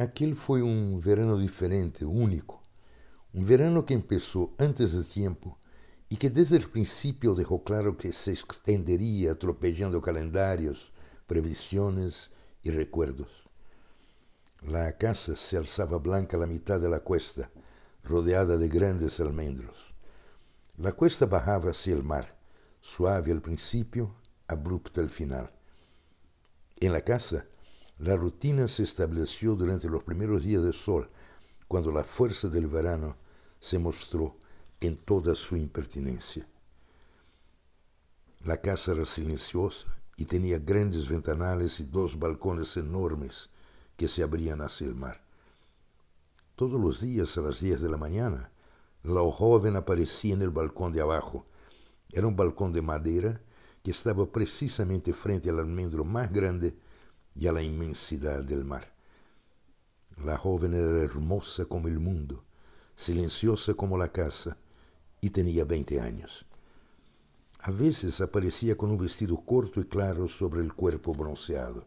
Aquel fue un verano diferente, único. Un verano que empezó antes de tiempo y que desde el principio dejó claro que se extendería atropellando calendarios, previsiones y recuerdos. La casa se alzaba blanca a la mitad de la cuesta, rodeada de grandes almendros. La cuesta bajaba hacia el mar, suave al principio, abrupta al final. En la casa, la rutina se estableció durante los primeros días de sol, cuando la fuerza del verano se mostró en toda su impertinencia. La casa era silenciosa y tenía grandes ventanales y dos balcones enormes que se abrían hacia el mar. Todos los días a las 10 de la mañana, la joven aparecía en el balcón de abajo. Era un balcón de madera que estaba precisamente frente al almendro más grande y a la inmensidad del mar. La joven era hermosa como el mundo, silenciosa como la casa, y tenía 20 años. A veces aparecía con un vestido corto y claro sobre el cuerpo bronceado.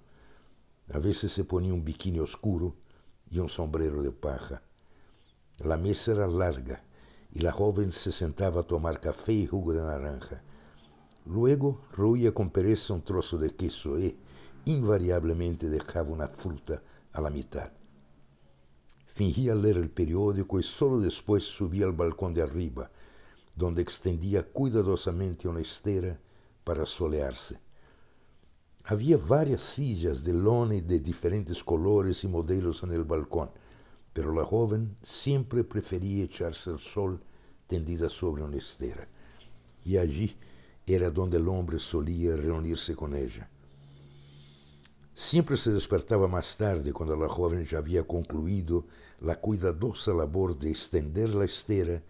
A veces se ponía un bikini oscuro y un sombrero de paja. La mesa era larga y la joven se sentaba a tomar café y jugo de naranja. Luego roía con pereza un trozo de queso y, eh, invariablemente dejaba una fruta a la mitad. Fingía leer el periódico y solo después subía al balcón de arriba, donde extendía cuidadosamente una estera para solearse. Había varias sillas de lona de diferentes colores y modelos en el balcón, pero la joven siempre prefería echarse al sol tendida sobre una estera. Y allí era donde el hombre solía reunirse con ella. Siempre se despertaba más tarde cuando la joven ya había concluido la cuidadosa labor de extender la estera,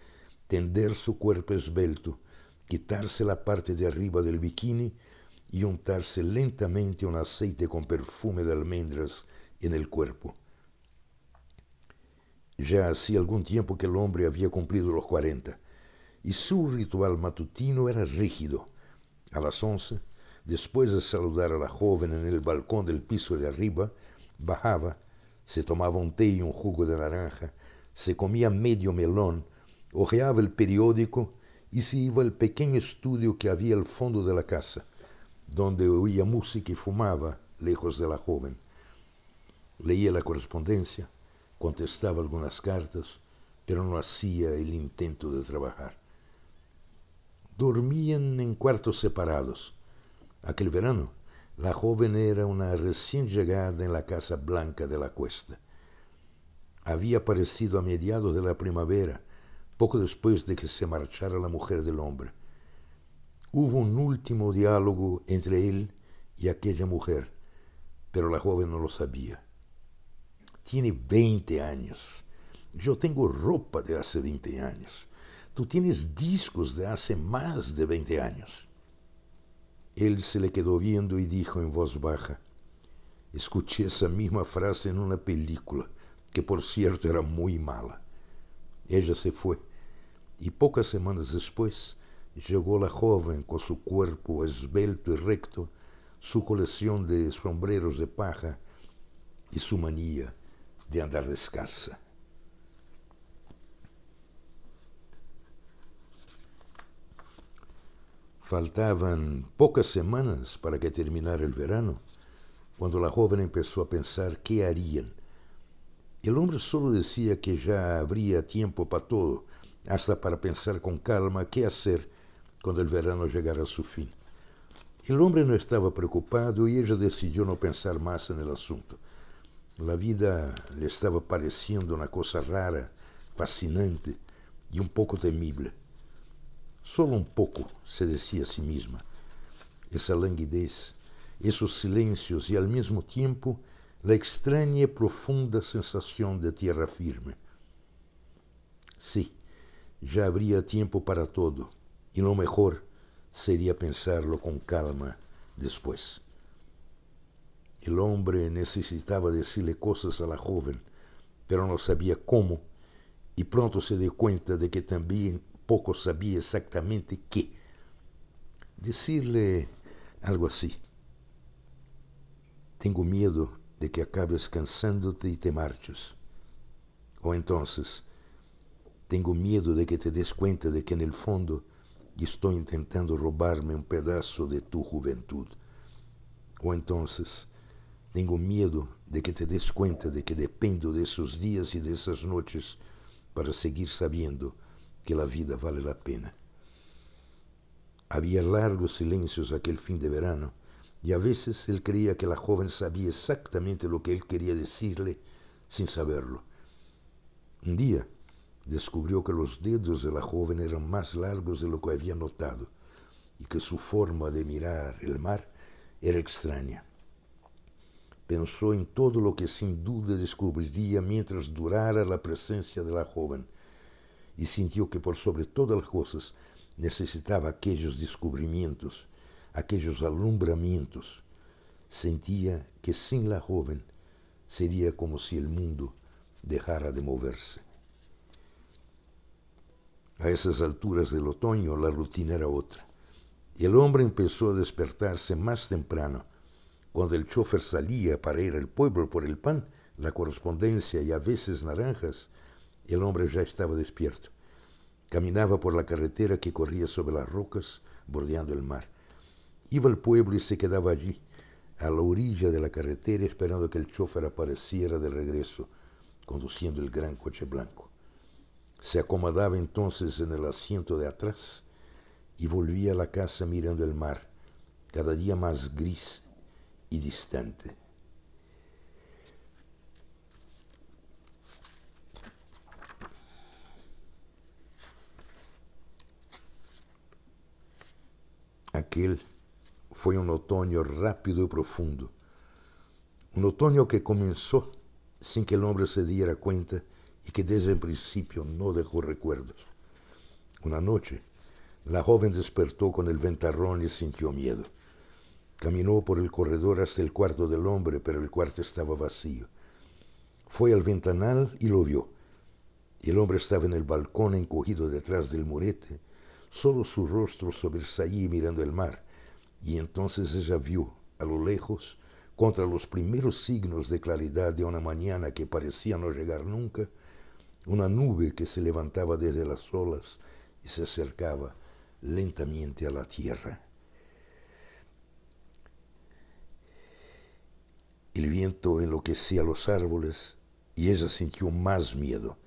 tender su cuerpo esbelto, quitarse la parte de arriba del bikini y untarse lentamente un aceite con perfume de almendras en el cuerpo. Ya hacía algún tiempo que el hombre había cumplido los cuarenta, y su ritual matutino era rígido. A las once, Después de saludar a la joven en el balcón del piso de arriba, bajaba, se tomaba un té y un jugo de naranja, se comía medio melón, ojeaba el periódico y se iba al pequeño estudio que había al fondo de la casa, donde oía música y fumaba lejos de la joven. Leía la correspondencia, contestaba algunas cartas, pero no hacía el intento de trabajar. Dormían en cuartos separados. Aquel verano, la joven era una recién llegada en la Casa Blanca de la Cuesta. Había aparecido a mediados de la primavera, poco después de que se marchara la mujer del hombre. Hubo un último diálogo entre él y aquella mujer, pero la joven no lo sabía. Tiene 20 años. Yo tengo ropa de hace 20 años. Tú tienes discos de hace más de 20 años. Él se le quedó viendo y dijo en voz baja, escuché esa misma frase en una película, que por cierto era muy mala. Ella se fue y pocas semanas después llegó la joven con su cuerpo esbelto y recto, su colección de sombreros de paja y su manía de andar descalza. Faltaban poucas semanas para que terminara o verano, quando a jovem começou a pensar que harían. O homem só decía que já haveria tempo para todo, hasta para pensar com calma que fazer quando o verano llegara a seu fim. O homem não estava preocupado e ella decidiu não pensar mais no assunto. A vida lhe estava parecendo uma coisa rara, fascinante e um pouco temible só um pouco se descia a si mesma. Essa languidez, esses silêncios e, ao mesmo tempo, a estranha e profunda sensação de terra firme. Sim, sí, já havia tempo para todo, e o melhor seria pensá-lo com calma depois. homem necessitava dizer-lhe coisas a la jovem, pero não sabia como e pronto se dio conta de que também tampoco sabia exactamente qué. Decirle algo así. Tengo miedo de que acabes cansándote y te marches. O entonces, tengo miedo de que te des cuenta de que en el fondo estoy intentando robarme un pedazo de tu juventud. O entonces, tengo miedo de que te des cuenta de que dependo de esos días y de esas noches para seguir sabiendo la vida vale la pena. Había largos silencios aquel fin de verano y a veces él creía que la joven sabía exactamente lo que él quería decirle sin saberlo. Un día descubrió que los dedos de la joven eran más largos de lo que había notado y que su forma de mirar el mar era extraña. Pensó en todo lo que sin duda descubriría mientras durara la presencia de la joven y sintió que por sobre todas las cosas necesitaba aquellos descubrimientos, aquellos alumbramientos. Sentía que sin la joven sería como si el mundo dejara de moverse. A esas alturas del otoño la rutina era otra. El hombre empezó a despertarse más temprano. Cuando el chofer salía para ir al pueblo por el pan, la correspondencia y a veces naranjas, el hombre ya estaba despierto. Caminaba por la carretera que corría sobre las rocas, bordeando el mar. Iba al pueblo y se quedaba allí, a la orilla de la carretera, esperando que el chofer apareciera de regreso, conduciendo el gran coche blanco. Se acomodaba entonces en el asiento de atrás y volvía a la casa mirando el mar, cada día más gris y distante. Aquel fue un otoño rápido y profundo. Un otoño que comenzó sin que el hombre se diera cuenta y que desde el principio no dejó recuerdos. Una noche, la joven despertó con el ventarrón y sintió miedo. Caminó por el corredor hasta el cuarto del hombre, pero el cuarto estaba vacío. Fue al ventanal y lo vio. El hombre estaba en el balcón encogido detrás del murete, solo su rostro sobresalía mirando el mar, y entonces ella vio, a lo lejos, contra los primeros signos de claridad de una mañana que parecía no llegar nunca, una nube que se levantaba desde las olas y se acercaba lentamente a la tierra. El viento enloquecía los árboles y ella sintió más miedo.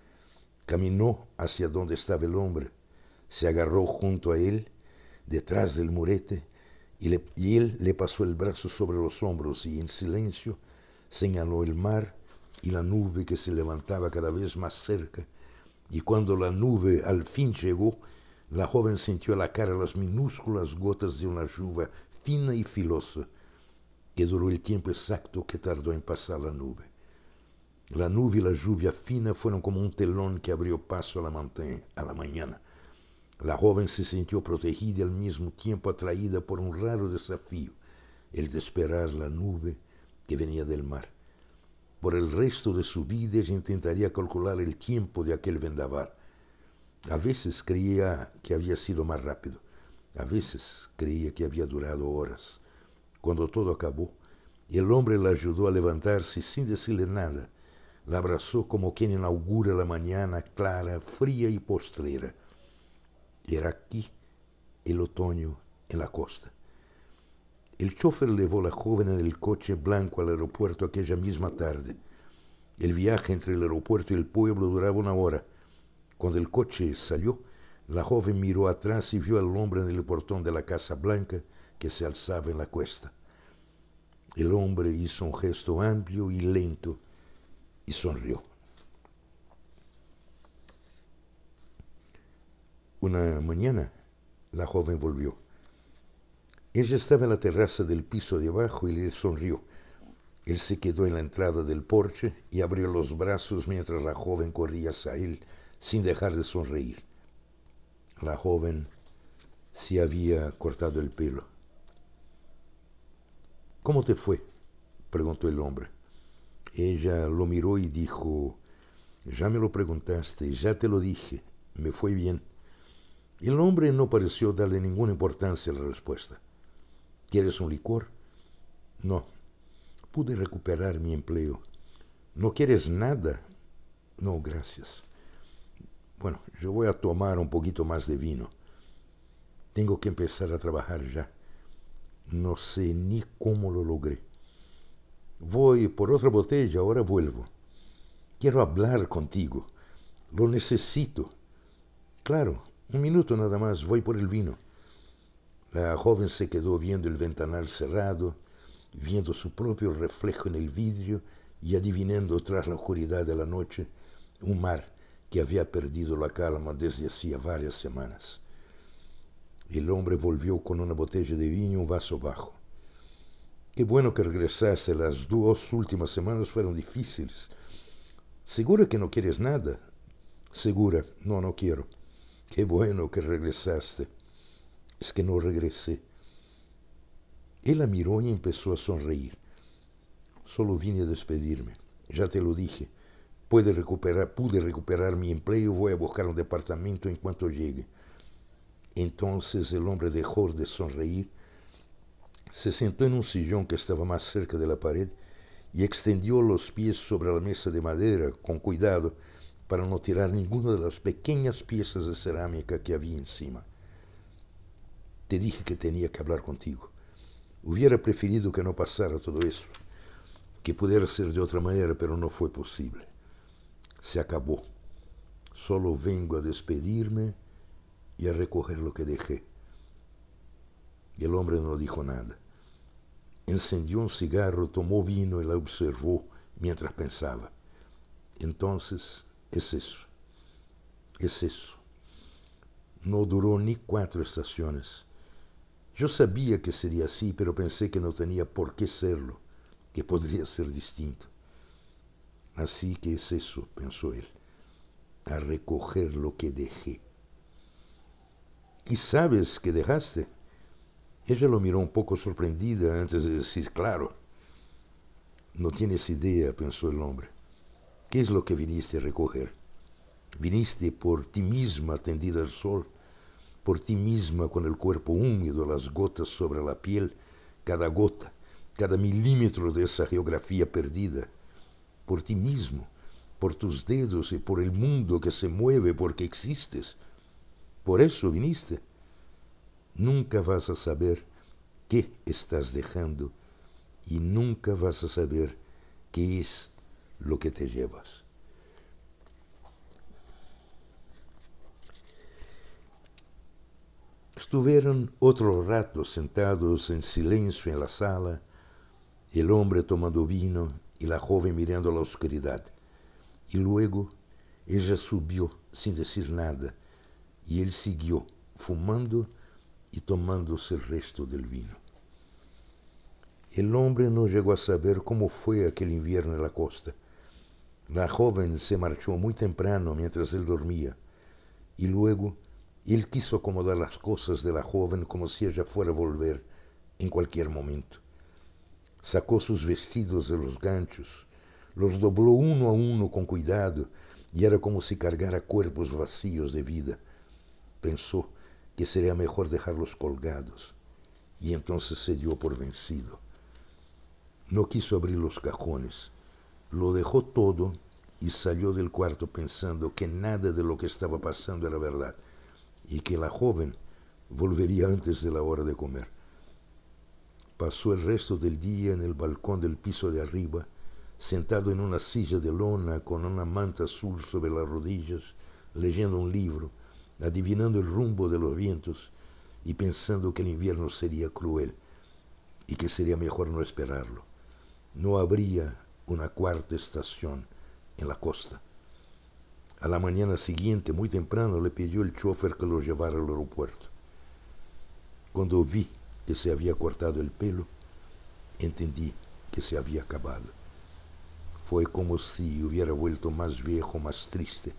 Caminó hacia donde estaba el hombre se agarró junto a él, detrás del murete, y, él le pasó el brazo sobre los hombros y en silencio señaló el mar y la nube que se levantaba cada vez más cerca. Y cuando la nube al fin llegó, la joven sintió a la cara las minúsculas gotas de una lluvia fina y filosa, que duró el tiempo exacto que tardó en pasar la nube. La nube y la lluvia fina fueron como un telón que abrió paso a la, a la mañana. La joven se sintió protegida y al mismo tiempo atraída por un raro desafío, el de esperar la nube que venía del mar. Por el resto de su vida ella intentaría calcular el tiempo de aquel vendaval. A veces creía que había sido más rápido, a veces creía que había durado horas. Cuando todo acabó, el hombre la ayudó a levantarse sin decirle nada. La abrazó como quien inaugura la mañana clara, fría y postrera era aquí el otoño en la costa. El chofer llevó a la joven en el coche blanco al aeropuerto aquella misma tarde. El viaje entre el aeropuerto y el pueblo duraba una hora. Cuando el coche salió, la joven miró atrás y vio al hombre en el portón de la Casa Blanca que se alzaba en la cuesta. El hombre hizo un gesto amplio y lento y sonrió. Una mañana la joven volvió. Ella estaba en la terraza del piso de abajo y le sonrió. Él se quedó en la entrada del porche y abrió los brazos mientras la joven corría hacia él sin dejar de sonreír. La joven se había cortado el pelo. ¿Cómo te fue? preguntó el hombre. Ella lo miró y dijo, ya me lo preguntaste, ya te lo dije, me fue bien el hombre no pareció darle ninguna importancia a la respuesta. ¿Quieres un licor? No. Pude recuperar mi empleo. ¿No quieres nada? No, gracias. Bueno, yo voy a tomar un poquito más de vino. Tengo que empezar a trabajar ya. No sé ni cómo lo logré. Voy por otra botella, ahora vuelvo. Quiero hablar contigo. Lo necesito. Claro, un minuto nada más, voy por el vino. La joven se quedó viendo el ventanal cerrado, viendo su propio reflejo en el vidrio y adivinando tras la oscuridad de la noche un mar que había perdido la calma desde hacía varias semanas. El hombre volvió con una botella de vino y un vaso bajo. Qué bueno que regresase. Las dos últimas semanas fueron difíciles. ¿Segura que no quieres nada? Segura, no, no quiero. Qué bueno que regresaste. Es que no regresé. Él la miró y empezó a sonreír. Solo vine a despedirme. Ya te lo dije. Puede recuperar, pude recuperar mi empleo, voy a buscar un departamento en cuanto llegue. Entonces el hombre dejó de sonreír, se sentó en un sillón que estaba más cerca de la pared y extendió los pies sobre la mesa de madera con cuidado para no tirar ninguna de las pequeñas piezas de cerámica que había encima. Te dije que tenía que hablar contigo. Hubiera preferido que no pasara todo eso, que pudiera ser de otra manera, pero no fue posible. Se acabó. Solo vengo a despedirme y a recoger lo que dejé. Y el hombre no dijo nada. Encendió un cigarro, tomó vino y la observó mientras pensaba. Entonces es eso. Es eso. No duró ni cuatro estaciones. Yo sabía que sería así, pero pensé que no tenía por qué serlo, que podría ser distinto. Así que es eso, pensó él, a recoger lo que dejé. ¿Y sabes que dejaste? Ella lo miró un poco sorprendida antes de decir, claro. No tienes idea, pensó el hombre. ¿Qué es lo que viniste a recoger? Viniste por ti misma tendida al sol, por ti misma con el cuerpo húmedo, las gotas sobre la piel, cada gota, cada milímetro de esa geografía perdida, por ti mismo, por tus dedos y por el mundo que se mueve porque existes. Por eso viniste. Nunca vas a saber qué estás dejando y nunca vas a saber qué es lo que te llevas. Estuvieron otro rato sentados en silencio en la sala, el hombre tomando vino y la joven mirando la oscuridad. Y luego ella subió sin decir nada y él siguió fumando y tomándose el resto del vino. El hombre no llegó a saber cómo fue aquel invierno en la costa. La joven se marchó muy temprano mientras él dormía, y luego él quiso acomodar las cosas de la joven como si ella fuera a volver en cualquier momento. Sacó sus vestidos de los ganchos, los dobló uno a uno con cuidado, y era como si cargara cuerpos vacíos de vida. Pensó que sería mejor dejarlos colgados, y entonces se dio por vencido. No quiso abrir los cajones Lo dejó todo y salió del cuarto pensando que nada de lo que estaba pasando era verdad y que la joven volvería antes de la hora de comer. Pasó el resto del día en el balcón del piso de arriba, sentado en una silla de lona con una manta azul sobre las rodillas, leyendo un libro, adivinando el rumbo de los vientos y pensando que el invierno sería cruel y que sería mejor no esperarlo. No habría una cuarta estación en la costa. A la mañana siguiente, muy temprano, le pidió el chofer que lo llevara al aeropuerto. Cuando vi que se había cortado el pelo, entendí que se había acabado. Fue como si hubiera vuelto más viejo, más triste.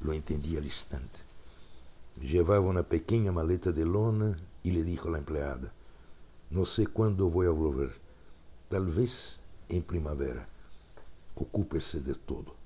Lo entendí al instante. Llevaba una pequeña maleta de lona y le dijo a la empleada, no sé cuándo voy a volver, tal vez en primavera. ocupa-se de todo